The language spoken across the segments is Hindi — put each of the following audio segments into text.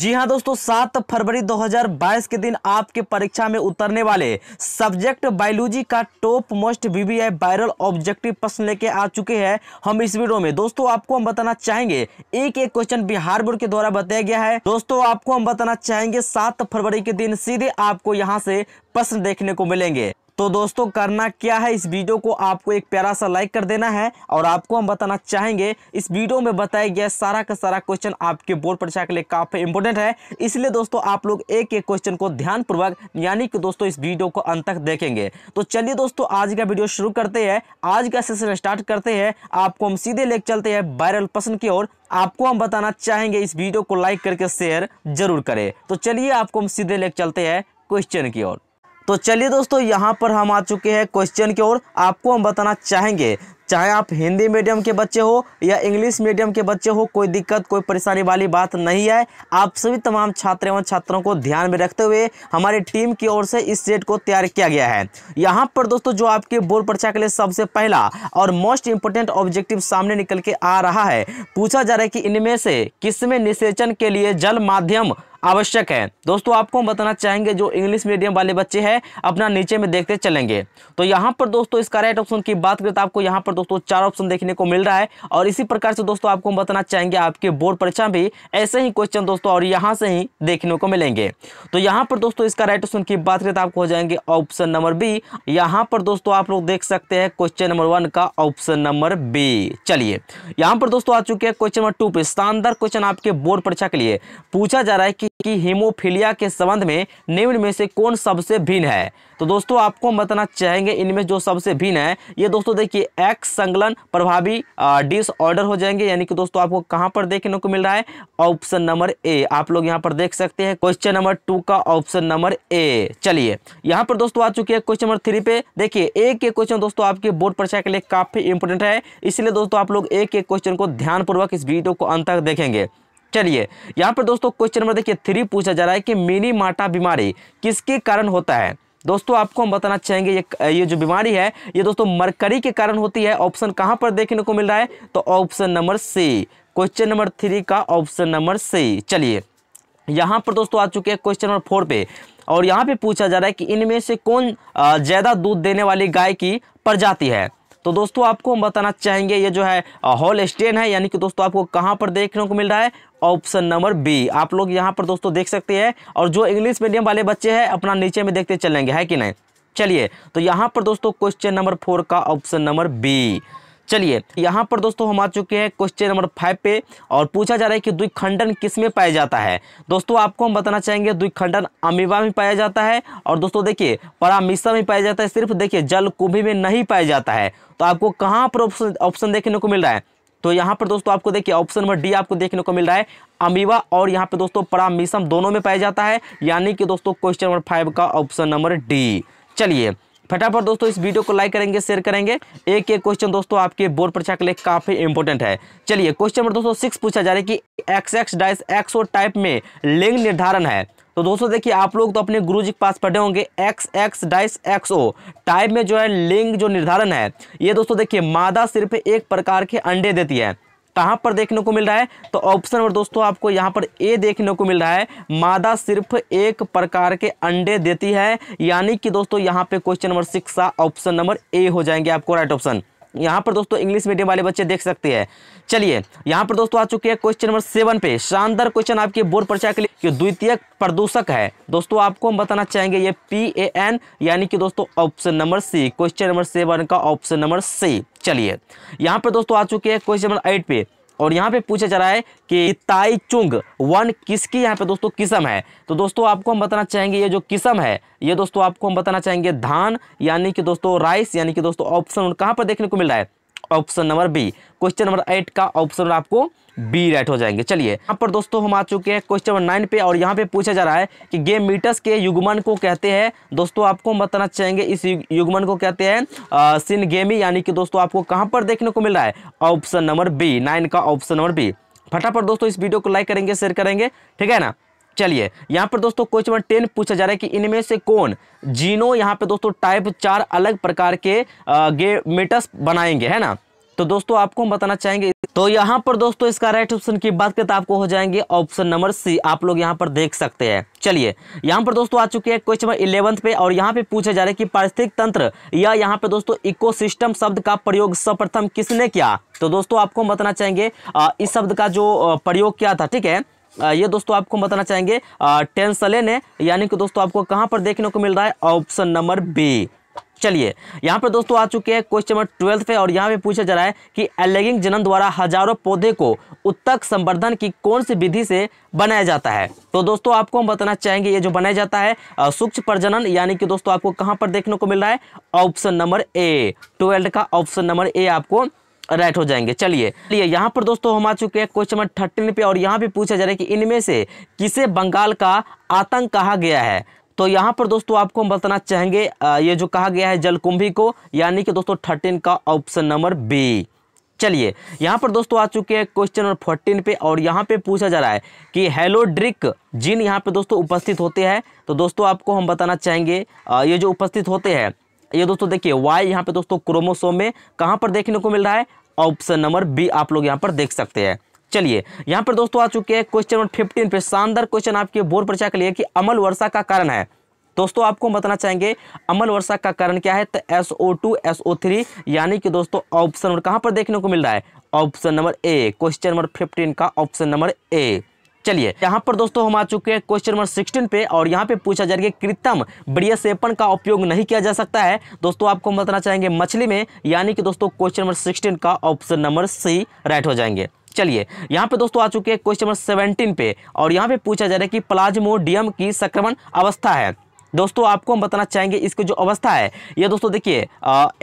जी हाँ दोस्तों सात फरवरी 2022 के दिन आपके परीक्षा में उतरने वाले सब्जेक्ट बायोलॉजी का top most VVI viral objective प्रश्न लेके आ चुके हैं हम इस वीडियो में दोस्तों आपको हम बताना चाहेंगे एक एक क्वेश्चन बिहार बोर्ड के द्वारा बताया गया है दोस्तों आपको हम बताना चाहेंगे सात फरवरी के दिन सीधे आपको यहाँ से प्रश्न देखने को मिलेंगे तो दोस्तों करना क्या है इस वीडियो को आपको एक प्यारा सा लाइक कर देना है और आपको हम बताना चाहेंगे इस वीडियो में बताया गया सारा का सारा क्वेश्चन आपके बोर्ड परीक्षा के लिए काफ़ी इंपोर्टेंट है इसलिए दोस्तों आप लोग एक एक क्वेश्चन को ध्यानपूर्वक यानी कि दोस्तों इस वीडियो को अंत तक देखेंगे तो चलिए दोस्तों आज का वीडियो शुरू करते हैं आज का सेशन स्टार्ट करते हैं आपको हम सीधे लेकर चलते हैं वायरल प्रश्न की ओर आपको हम बताना चाहेंगे इस वीडियो को लाइक करके शेयर जरूर करें तो चलिए आपको हम सीधे लेकर चलते हैं क्वेश्चन की ओर तो चलिए दोस्तों यहाँ पर हम आ चुके हैं क्वेश्चन की ओर आपको हम बताना चाहेंगे चाहे आप हिंदी मीडियम के बच्चे हो या इंग्लिश मीडियम के बच्चे हो कोई दिक्कत कोई परेशानी वाली बात नहीं है आप सभी तमाम छात्र एवं छात्रों को ध्यान में रखते हुए हमारी टीम की ओर से इस सेट को तैयार किया गया है यहाँ पर दोस्तों जो आपके बोर्ड परीक्षा के लिए सबसे पहला और मोस्ट इंपोर्टेंट ऑब्जेक्टिव सामने निकल के आ रहा है पूछा जा रहा है कि इनमें से किसमें निषेचन के लिए जल माध्यम आवश्यक है दोस्तों आपको हम बताना चाहेंगे जो इंग्लिश मीडियम वाले बच्चे हैं अपना नीचे में देखते चलेंगे तो यहाँ पर दोस्तों इसका राइट ऑप्शन की बात करें तो आपको यहाँ पर दोस्तों चार ऑप्शन देखने को मिल रहा है और इसी प्रकार से दोस्तों आपको हम बताना चाहेंगे आपके बोर्ड परीक्षा भी ऐसे ही क्वेश्चन दोस्तों और यहाँ से ही देखने को मिलेंगे तो यहाँ पर दोस्तों इसका राइट ऑप्शन की बात करें तो आपको हो जाएंगे ऑप्शन नंबर बी यहाँ पर दोस्तों आप लोग देख सकते हैं क्वेश्चन नंबर वन का ऑप्शन नंबर बी चलिए यहाँ पर दोस्तों आ चुके हैं क्वेश्चन नंबर टू पर शानदार क्वेश्चन आपके बोर्ड परीक्षा के लिए पूछा जा रहा है कि कि हीमोफीलिया के संबंध में निम्न में से कौन सबसे भिन्न है तो दोस्तों आपको हम बताना चाहेंगे इनमें जो सबसे भिन्न है ये दोस्तों देखिए एक्स संगलन प्रभावी डिसऑर्डर हो जाएंगे यानी कि दोस्तों आपको कहां पर देखने को मिल रहा है ऑप्शन नंबर ए आप लोग यहां पर देख सकते हैं क्वेश्चन नंबर टू का ऑप्शन नंबर ए चलिए यहां पर दोस्तों आ चुके हैं क्वेश्चन नंबर थ्री पे देखिए एक एक क्वेश्चन दोस्तों आपके बोर्ड परीक्षा के लिए काफ़ी इंपोर्टेंट है इसलिए दोस्तों आप लोग एक एक क्वेश्चन को ध्यानपूर्वक इस वीडियो को अंत तक देखेंगे चलिए यहाँ पर दोस्तों क्वेश्चन नंबर देखिए थ्री पूछा जा रहा है कि मिनी माटा बीमारी किसके कारण होता है दोस्तों आपको हम बताना चाहेंगे ये ये जो बीमारी है ये दोस्तों मरकरी के कारण होती है ऑप्शन कहाँ पर देखने को मिल रहा है तो option number C question number three का ऑप्शन नंबर सी चलिए यहाँ पर दोस्तों आ चुके हैं क्वेश्चन नंबर फोर पे और यहाँ पे पूछा जा रहा है कि इनमें से कौन ज़्यादा दूध देने वाली गाय की प्रजाति है तो दोस्तों आपको हम बताना चाहेंगे ये जो है हॉल स्टेन है यानी कि दोस्तों आपको कहाँ पर देखने को मिल रहा है ऑप्शन नंबर बी आप लोग यहाँ पर दोस्तों देख सकते हैं और जो इंग्लिश मीडियम वाले बच्चे हैं अपना नीचे में देखते चलेंगे है कि नहीं चलिए तो यहाँ पर दोस्तों क्वेश्चन नंबर फोर का ऑप्शन नंबर बी चलिए यहाँ पर दोस्तों हम आ चुके हैं क्वेश्चन नंबर फाइव पे और पूछा जा रहा है कि द्विखंडन किस में पाया जाता है दोस्तों आपको हम बताना चाहेंगे द्विखंडन अमीबा में पाया जाता है और दोस्तों देखिए परामिशा में पाया जाता है सिर्फ देखिए जल कुंभी में नहीं पाया जाता है तो आपको कहाँ पर ऑप्शन ऑप्शन देखने को मिल रहा है तो यहाँ पर दोस्तों आपको देखिए ऑप्शन नंबर डी आपको देखने को मिल रहा है अमीवा और यहाँ पे दोस्तों परामिशम दोनों में पाया जाता है यानी कि दोस्तों क्वेश्चन नंबर फाइव का ऑप्शन नंबर डी चलिए फटाफट दोस्तों इस वीडियो को लाइक करेंगे शेयर करेंगे एक एक क्वेश्चन दोस्तों आपके बोर्ड परीक्षा के लिए काफी इंपॉर्टेंट है चलिए क्वेश्चन नंबर दोस्तों सिक्स पूछा जा रहा है कि एक्स एक्स डाइस एक्सो टाइप में लिंग निर्धारण है तो दोस्तों देखिए आप लोग तो अपने गुरु जी के पास पढ़े होंगे एक्स एक्स डाइस एक्स ओ टाइप में जो है लिंग जो निर्धारण है ये दोस्तों देखिए मादा सिर्फ एक प्रकार के अंडे देती है कहाँ पर देखने को मिल रहा है तो ऑप्शन नंबर दोस्तों आपको यहाँ पर ए देखने को मिल रहा है मादा सिर्फ एक प्रकार के अंडे देती है यानी कि दोस्तों यहाँ पे क्वेश्चन नंबर सिक्स का ऑप्शन नंबर ए हो जाएंगे आपको राइट ऑप्शन यहाँ पर दोस्तों इंग्लिश मीडियम वाले बच्चे देख सकते हैं चलिए यहाँ पर दोस्तों आ चुके हैं क्वेश्चन नंबर सेवन पे शानदार क्वेश्चन आपके बोर्ड परीक्षा के लिए द्वितीय प्रदूषक है दोस्तों आपको हम बताना चाहेंगे ये पी ए एन यानी कि दोस्तों option number C question number seven का ऑप्शन नंबर सी चलिए यहाँ पर दोस्तों आ चुके हैं क्वेश्चन नंबर एट पे और यहाँ पे पूछा जा रहा है कि ताई चुंग वन किसकी यहाँ पे दोस्तों किस्म है तो दोस्तों आपको हम बताना चाहेंगे ये जो किस्म है ये दोस्तों आपको हम बताना चाहेंगे धान यानी कि दोस्तों राइस यानी कि दोस्तों ऑप्शन कहाँ पर देखने को मिल रहा है option number B question number eight का ऑप्शन आपको बी राइट हो जाएंगे चलिए यहाँ पर दोस्तों हम आ चुके हैं क्वेश्चन नंबर नाइन पे और यहाँ पे पूछा जा रहा है कि गेम मीटर्स के युगमन को कहते हैं दोस्तों आपको हम बताना चाहेंगे इस युगमन को कहते हैं सिन गेमी यानी कि दोस्तों आपको कहाँ पर देखने को मिल रहा है ऑप्शन नंबर बी नाइन का ऑप्शन नंबर बी फटाफट दोस्तों इस वीडियो को लाइक करेंगे शेयर करेंगे ठीक है ना चलिए यहाँ पर दोस्तों क्वेश्चन नंबर टेन पूछा जा रहा है कि इनमें से कौन जीनो यहाँ पे दोस्तों टाइप चार अलग प्रकार के गेमेटस बनाएंगे है ना तो दोस्तों आपको हम बताना चाहेंगे तो यहाँ पर दोस्तों इसका राइट ऑप्शन की बात करें तो आपको हो जाएंगे ऑप्शन नंबर सी आप लोग यहाँ पर देख सकते हैं चलिए यहाँ पर दोस्तों आ चुके हैं क्वेश्चन नंबर इलेवंथ पे और यहाँ पे पूछा जा रहा है कि पारिस्थितिक तंत्र या यहाँ पे दोस्तों इकोसिस्टम शब्द का प्रयोग सर्वप्रथम किसने किया तो दोस्तों आपको हम बताना चाहेंगे इस शब्द का जो प्रयोग किया था ठीक है ये दोस्तों आपको बताना चाहेंगे टेंसले ने यानी कि दोस्तों आपको कहां पर देखने को मिल रहा है ऑप्शन नंबर बी चलिए यहां पर दोस्तों आ चुके हैं क्वेश्चन नंबर ट्वेल्थ पे और यहां पे पूछा जा रहा है कि एलेगिंग जनन द्वारा हजारों पौधे को उत्तक संवर्धन की कौन सी विधि से बनाया जाता है तो दोस्तों आपको हम बताना चाहेंगे ये जो बनाया जाता है सूक्ष्म प्रजनन यानी कि दोस्तों आपको कहां पर देखने को मिल रहा है ऑप्शन नंबर ए ट्वेल्थ का ऑप्शन नंबर ए आपको राइट हो जाएंगे चलिए चलिए यहाँ पर दोस्तों हम आ चुके हैं क्वेश्चन नंबर थर्टीन पे और यहाँ पे पूछा जा रहा है कि इनमें से किसे बंगाल का आतंक कहा गया है तो यहाँ पर दोस्तों आपको हम बताना चाहेंगे ये जो कहा गया है जलकुंभी को यानी कि दोस्तों थर्टीन का ऑप्शन नंबर बी चलिए यहाँ पर दोस्तों आ चुके हैं क्वेश्चन नंबर फोर्टीन पे और यहाँ पे पूछा जा रहा है कि हेलो ड्रिक जिन यहाँ पे दोस्तों उपस्थित होते हैं तो दोस्तों आपको हम बताना चाहेंगे ये जो उपस्थित होते हैं ये दोस्तों देखिए वाई यहाँ पे दोस्तों क्रोमोसोम में कहाँ पर देखने को मिल रहा है ऑप्शन नंबर बी आप लोग यहाँ पर देख सकते हैं चलिए यहाँ पर दोस्तों आ चुके हैं क्वेश्चन नंबर फिफ्टीन पे शानदार क्वेश्चन आपके बोर्ड परीक्षा के लिए कि अमल वर्षा का कारण है दोस्तों आपको बताना चाहेंगे अमल वर्षा का कारण क्या है तो SO2 SO3 यानी कि दोस्तों ऑप्शन नंबर कहाँ पर देखने को मिल रहा है option number A question number fifteen का ऑप्शन नंबर ए चलिए यहाँ पर दोस्तों हम आ चुके हैं क्वेश्चन नंबर सिक्सटीन पे और यहाँ पे पूछा जा रहा है कृत्रिम ब्रियसेपन का उपयोग नहीं किया जा सकता है दोस्तों आपको हम बताना चाहेंगे मछली में यानी कि दोस्तों क्वेश्चन नंबर सिक्सटीन का ऑप्शन नंबर सी राइट हो जाएंगे चलिए यहाँ पे दोस्तों आ चुके हैं क्वेश्चन नंबर सेवनटीन पे और यहाँ पे पूछा जा रहा है कि प्लाज्मोडियम की संक्रमण अवस्था है दोस्तों आपको हम बताना चाहेंगे इसकी जो अवस्था है ये दोस्तों देखिए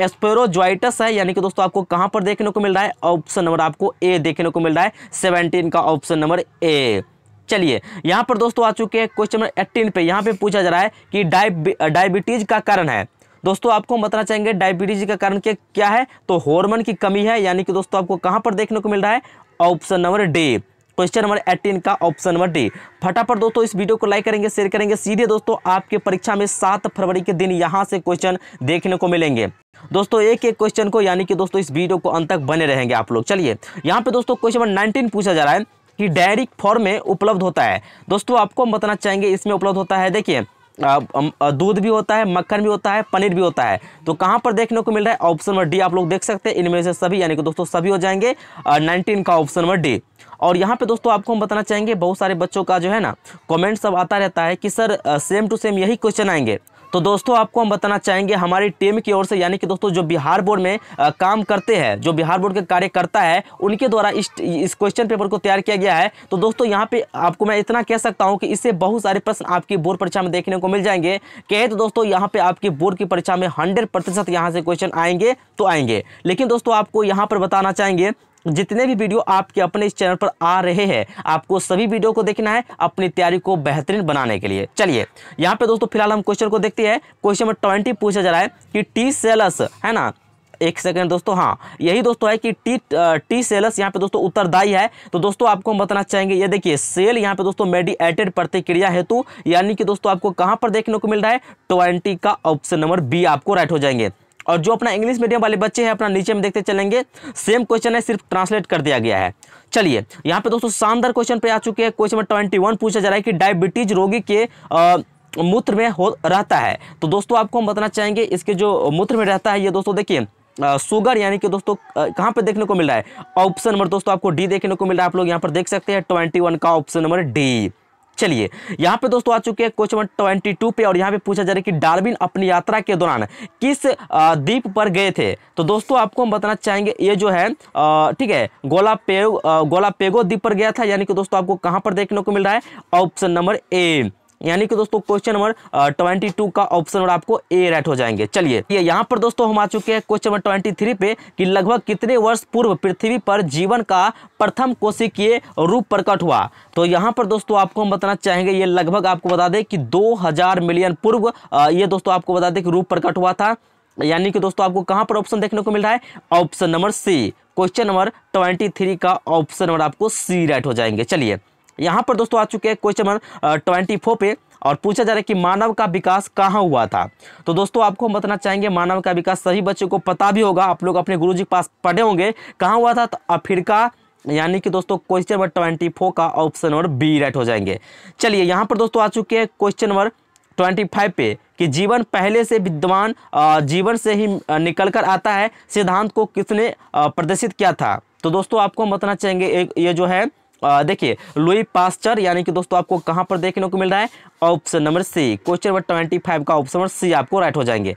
एस्पेरोजॉइटस है यानी कि दोस्तों आपको कहाँ पर देखने को मिल रहा है ऑप्शन नंबर आपको ए देखने को मिल रहा है सेवनटीन का ऑप्शन नंबर ए चलिए यहाँ पर दोस्तों आ चुके हैं क्वेश्चन नंबर एट्टीन पे यहाँ पे पूछा जा रहा है कि डायबिटीज़ का कारण है दोस्तों आपको हम बताना चाहेंगे डायबिटीज का कारण क्या क्या है तो हॉर्मोन की कमी है यानी कि दोस्तों आपको कहाँ पर देखने को मिल रहा है option number D question number eighteen का ऑप्शन नंबर डी फटाफट दोस्तों इस वीडियो को लाइक करेंगे शेयर करेंगे सीधे दोस्तों आपके परीक्षा में सात फरवरी के दिन यहाँ से क्वेश्चन देखने को मिलेंगे दोस्तों एक एक क्वेश्चन को यानी कि दोस्तों इस वीडियो को अंत तक बने रहेंगे आप लोग चलिए यहाँ पे दोस्तों क्वेश्चन नंबर नाइनटीन पूछा जा रहा है कि डायरेक्ट फॉर्म में उपलब्ध होता है दोस्तों आपको हम बताना चाहेंगे इसमें उपलब्ध होता है देखिए दूध भी होता है मक्खन भी होता है पनीर भी होता है तो कहाँ पर देखने को मिल रहा है ऑप्शन नंबर डी आप लोग देख सकते हैं इनमें से सभी यानी कि दोस्तों सभी हो जाएंगे नाइनटीन का ऑप्शन नंबर डी और यहाँ पे दोस्तों आपको हम बताना चाहेंगे बहुत सारे बच्चों का जो है ना कमेंट सब आता रहता है कि सर सेम टू सेम यही क्वेश्चन आएंगे तो दोस्तों आपको हम बताना चाहेंगे हमारी टीम की ओर से यानी कि दोस्तों जो बिहार बोर्ड में काम करते हैं जो बिहार बोर्ड के कार्यकर्ता है उनके द्वारा इस इस क्वेश्चन पेपर को तैयार किया गया है तो दोस्तों यहाँ पे आपको मैं इतना कह सकता हूँ कि इससे बहुत सारे प्रश्न आपकी बोर्ड परीक्षा में देखने को मिल जाएंगे कहे तो दोस्तों यहाँ पे आपकी बोर्ड की परीक्षा में हंड्रेड प्रतिशत यहाँ से क्वेश्चन आएंगे तो आएंगे लेकिन दोस्तों आपको यहाँ पर बताना चाहेंगे जितने भी वीडियो आपके अपने इस चैनल पर आ रहे हैं आपको सभी वीडियो को देखना है अपनी तैयारी को बेहतरीन बनाने के लिए चलिए यहाँ पे दोस्तों फिलहाल हम क्वेश्चन को देखते हैं क्वेश्चन नंबर ट्वेंटी पूछा जा रहा है कि टी सेलस है ना एक सेकंड दोस्तों हाँ यही दोस्तों है कि टी टी सेलस यहाँ पे दोस्तों उत्तरदायी है तो दोस्तों आपको हम बताना चाहेंगे ये देखिए सेल यहाँ पे दोस्तों मेडिएटेड प्रतिक्रिया हेतु यानी कि दोस्तों आपको कहाँ पर देखने को मिल रहा है ट्वेंटी का ऑप्शन नंबर बी आपको राइट हो जाएंगे और जो अपना इंग्लिश मीडियम वाले बच्चे हैं अपना नीचे में देखते चलेंगे सेम क्वेश्चन है सिर्फ ट्रांसलेट कर दिया गया है चलिए यहाँ पे दोस्तों शानदार क्वेश्चन पे आ चुके हैं क्वेश्चन नंबर ट्वेंटी वन पूछा जा रहा है कि डायबिटीज रोगी के आ, मूत्र में हो रहता है तो दोस्तों आपको हम बताना चाहेंगे इसके जो मूत्र में रहता है ये दोस्तों देखिए शुगर यानी कि दोस्तों कहाँ पे देखने को मिल रहा है ऑप्शन नंबर दोस्तों आपको डी देखने को मिल रहा है आप लोग यहाँ पर देख सकते हैं ट्वेंटी वन का ऑप्शन नंबर डी चलिए यहाँ पे दोस्तों आ चुके हैं क्वेश्चन ट्वेंटी टू पे और यहाँ पे पूछा जा रहा है कि डार्विन अपनी यात्रा के दौरान किस द्वीप पर गए थे तो दोस्तों आपको हम बताना चाहेंगे ये जो है ठीक है गोला पेग गोला पेगो द्वीप पर गया था यानी कि दोस्तों आपको कहां पर देखने को मिल रहा है ऑप्शन नंबर ए यानी कि दोस्तों क्वेश्चन नंबर ट्वेंटी टू का ऑप्शन और आपको ए राइट हो जाएंगे चलिए ये यहाँ पर दोस्तों हम आ चुके हैं क्वेश्चन नंबर ट्वेंटी थ्री पे कि लगभग कितने वर्ष पूर्व पृथ्वी पर जीवन का प्रथम कोशिकीय रूप प्रकट हुआ तो यहाँ पर दोस्तों आपको हम बताना चाहेंगे ये लगभग आपको बता दें कि दो हजार मिलियन पूर्व ये दोस्तों आपको बता दें कि रूप प्रकट हुआ था यानी कि दोस्तों आपको कहाँ पर ऑप्शन देखने को मिल रहा है option number C question number twenty three का ऑप्शन नंबर आपको सी राइट हो जाएंगे चलिए यहाँ पर दोस्तों आ चुके हैं क्वेश्चन नंबर ट्वेंटी फोर पे और पूछा जा रहा है कि मानव का विकास कहाँ हुआ था तो दोस्तों आपको हम बताना चाहेंगे मानव का विकास सभी बच्चों को पता भी होगा आप लोग अपने गुरु के पास पढ़े होंगे कहाँ हुआ था तो अफ्रीका यानी कि दोस्तों क्वेश्चन नंबर ट्वेंटी फोर का ऑप्शन नंबर बी राइट हो जाएंगे चलिए यहाँ पर दोस्तों आ चुके हैं क्वेश्चन नंबर ट्वेंटी फाइव पे कि जीवन पहले से विद्वान जीवन से ही कर आता है सिद्धांत को किसने प्रदर्शित किया था तो दोस्तों आपको हम बताना चाहेंगे एक ये जो है देखिए लुई पास्चर यानी कि दोस्तों आपको कहाँ पर देखने को मिल रहा है option number C question number twenty five का ऑप्शन नंबर सी आपको राइट हो जाएंगे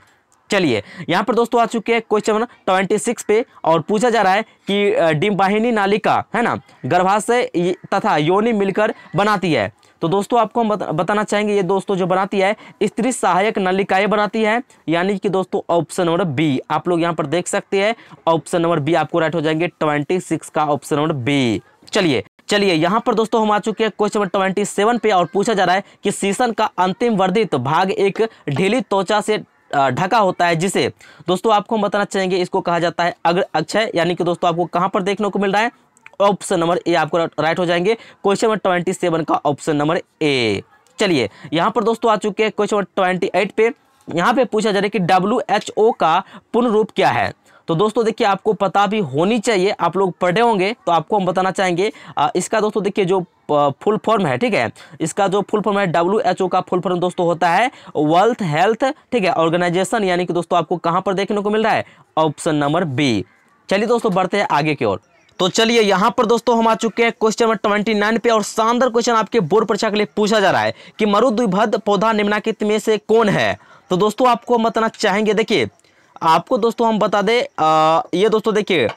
चलिए यहाँ पर दोस्तों आ चुके हैं क्वेश्चन नंबर ट्वेंटी सिक्स पे और पूछा जा रहा है कि डिम्बाहिनी नालिका है ना गर्भाशय तथा योनि मिलकर बनाती है तो दोस्तों आपको हम बताना चाहेंगे ये दोस्तों जो बनाती है स्त्री सहायक नलिकाएं बनाती है यानी कि दोस्तों ऑप्शन नंबर बी आप लोग यहाँ पर देख सकते हैं ऑप्शन नंबर बी आपको राइट हो जाएंगे ट्वेंटी सिक्स का ऑप्शन नंबर बी चलिए चलिए यहाँ पर दोस्तों हम आ चुके हैं क्वेश्चन ट्वेंटी सेवन पे और पूछा जा रहा है कि सीसन का अंतिम वर्धित भाग एक ढीली त्वचा से ढका होता है जिसे दोस्तों आपको हम बताना चाहेंगे इसको कहा जाता है अग्र अक्षय यानी कि दोस्तों आपको कहाँ पर देखने को मिल रहा है ऑप्शन नंबर ए आपको राइट हो जाएंगे क्वेश्चन नंबर ट्वेंटी सेवन का ऑप्शन नंबर ए चलिए यहाँ पर दोस्तों आ चुके हैं क्वेश्चन नंबर ट्वेंटी एट पे यहाँ पे पूछा जा रहा है कि डब्ल्यू एच ओ का पूर्ण रूप क्या है तो दोस्तों देखिए आपको पता भी होनी चाहिए आप लोग पढ़े होंगे तो आपको हम बताना चाहेंगे इसका दोस्तों देखिए जो फुल फॉर्म है ठीक है इसका जो फुल फॉर्म है डब्ल्यू एच ओ का फुल फॉर्म दोस्तों होता है वर्ल्थ हेल्थ ठीक है ऑर्गेनाइजेशन यानी कि दोस्तों आपको कहाँ पर देखने को मिल रहा है ऑप्शन नंबर बी चलिए दोस्तों बढ़ते हैं आगे की ओर तो चलिए यहाँ पर दोस्तों हम आ चुके हैं क्वेश्चन नंबर ट्वेंटी नाइन पे और शानदार क्वेश्चन आपके बोर्ड परीक्षा के लिए पूछा जा रहा है कि मरुद्विभद पौधा निम्नाकित में से कौन है तो दोस्तों आपको हम बताना चाहेंगे देखिए आपको दोस्तों हम बता दें ये दोस्तों देखिए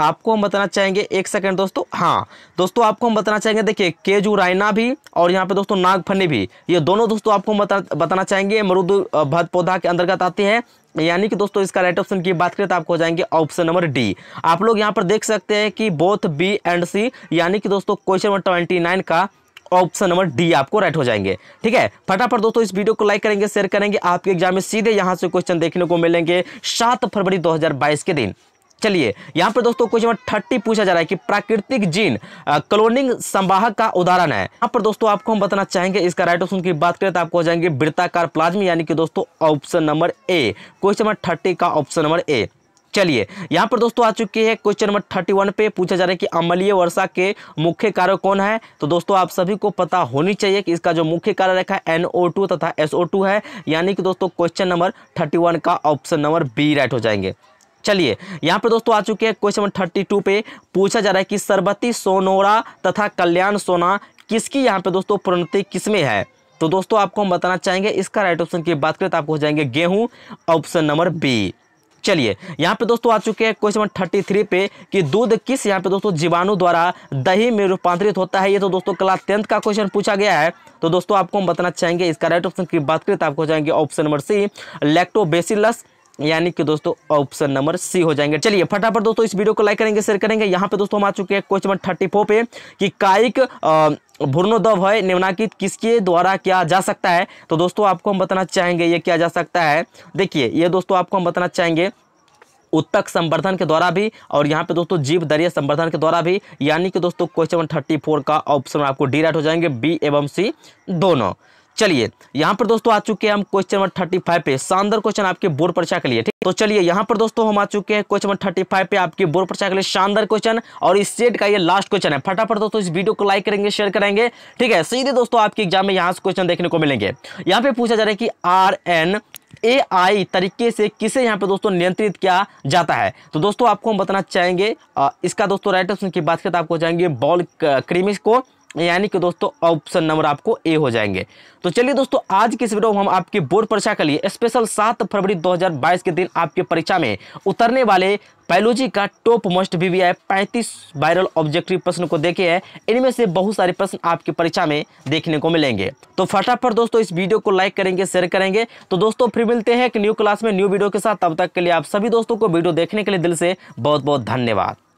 आपको हम बताना चाहेंगे एक सेकंड दोस्तों हाँ दोस्तों आपको हम बताना चाहेंगे देखिए केजू रायना भी और यहाँ पे दोस्तों नागफनी भी ये दोनों दोस्तों आपको हम बता, बताना चाहेंगे मरुद भद पौधा के अंतर्गत आते हैं यानी कि दोस्तों इसका राइट ऑप्शन की बात करें तो आपको हो जाएंगे ऑप्शन नंबर डी आप लोग यहाँ पर देख सकते हैं कि बोथ बी एंड सी यानी कि दोस्तों क्वेश्चन नंबर ट्वेंटी नाइन का ऑप्शन नंबर डी आपको राइट हो जाएंगे ठीक है फटाफट दोस्तों इस वीडियो को लाइक करेंगे शेयर करेंगे आपके एग्जाम में सीधे यहां से क्वेश्चन देखने को मिलेंगे सात फरवरी 2022 के दिन चलिए यहां पर दोस्तों क्वेश्चन नंबर थर्टी पूछा जा रहा है कि प्राकृतिक जीन क्लोनिंग संवाहक का उदाहरण है यहां पर दोस्तों आपको हम बताना चाहेंगे इसका राइट ऑप्शन की बात करें तो आपको हो जाएंगे वृत्ताकार प्लाज्म यानी कि दोस्तों option number A question number thirty का ऑप्शन नंबर ए चलिए यहाँ पर दोस्तों आ चुके हैं क्वेश्चन नंबर थर्टी वन पे पूछा जा रहा है कि अमलीय वर्षा के मुख्य कारक कौन है तो दोस्तों आप सभी को पता होनी चाहिए कि इसका जो मुख्य कारक रखा है टू तथा टू है यानी कि दोस्तों क्वेश्चन नंबर थर्टी वन का ऑप्शन नंबर बी राइट हो जाएंगे चलिए यहाँ पर दोस्तों आ चुके हैं क्वेश्चन नंबर थर्टी टू पे पूछा जा रहा है कि सरबती सोनोरा तथा कल्याण सोना किसकी यहाँ पे दोस्तों प्रणति किसमें है तो दोस्तों आपको हम बताना चाहेंगे इसका राइट ऑप्शन की बात करें तो आपको हो जाएंगे गेहूं ऑप्शन नंबर बी चलिए यहाँ पे दोस्तों आ चुके हैं क्वेश्चन थर्टी थ्री पे कि दूध किस यहाँ पे दोस्तों जीवाणु द्वारा दही में रूपांतरित होता है ये तो दोस्तों कला टेंथ का क्वेश्चन पूछा गया है तो दोस्तों आपको हम बताना चाहेंगे इसका राइट ऑप्शन की बात करें तो आपको जाएंगे ऑप्शन नंबर सी लैक्टोबेसिलस यानी कि दोस्तों ऑप्शन नंबर सी हो जाएंगे चलिए फटाफट दोस्तों इस वीडियो को लाइक करेंगे शेयर करेंगे यहाँ पे दोस्तों हम आ चुके हैं क्वेश्चन नंबर थर्टी फोर पे कि कायिक भूर्णोद्भव है निम्नाकित किसके द्वारा किया जा सकता है तो दोस्तों आपको हम बताना चाहेंगे ये किया जा सकता है देखिए ये दोस्तों आपको हम बताना चाहेंगे उत्तक संवर्धन के द्वारा भी और यहाँ पे दोस्तों जीव दरीय संवर्धन के द्वारा भी यानी कि दोस्तों क्वेश्चन थर्टी फोर का ऑप्शन आपको डी राइट हो जाएंगे बी एवं सी दोनों चलिए यहाँ पर दोस्तों आ चुके हैं हम क्वेश्चन नंबर थर्टी फाइव पे शानदार क्वेश्चन आपके बोर्ड परीक्षा के लिए ठीक तो चलिए यहाँ पर दोस्तों हम आ चुके हैं क्वेश्चन नंबर थर्टी फाइव पे आपके बोर्ड परीक्षा के लिए शानदार क्वेश्चन और इस सेट का ये लास्ट क्वेश्चन है फटाफट दोस्तों इस वीडियो को लाइक करेंगे शेयर करेंगे ठीक है सीधे दोस्तों आपके एग्जाम में यहाँ से क्वेश्चन देखने को मिलेंगे यहाँ पे पूछा जा रहा है कि आर एन ए आई तरीके से किसे यहाँ पे दोस्तों नियंत्रित किया जाता है तो दोस्तों आपको हम बताना चाहेंगे इसका दोस्तों राइट ऑप्शन की बात करें तो आपको जाएंगे बॉल क्रीमिस को यानी कि दोस्तों ऑप्शन नंबर आपको ए हो जाएंगे तो चलिए दोस्तों आज की इस वीडियो में हम आपकी बोर्ड परीक्षा के लिए स्पेशल सात फरवरी 2022 के दिन आपके परीक्षा में उतरने वाले बायोलॉजी का टॉप मोस्ट भी, भी पैंतीस वायरल ऑब्जेक्टिव प्रश्न को देखे हैं इनमें से बहुत सारे प्रश्न आपकी परीक्षा में देखने को मिलेंगे तो फटाफट दोस्तों इस वीडियो को लाइक करेंगे शेयर करेंगे तो दोस्तों फिर मिलते हैं एक न्यू क्लास में न्यू वीडियो के साथ तब तक के लिए आप सभी दोस्तों को वीडियो देखने के लिए दिल से बहुत बहुत धन्यवाद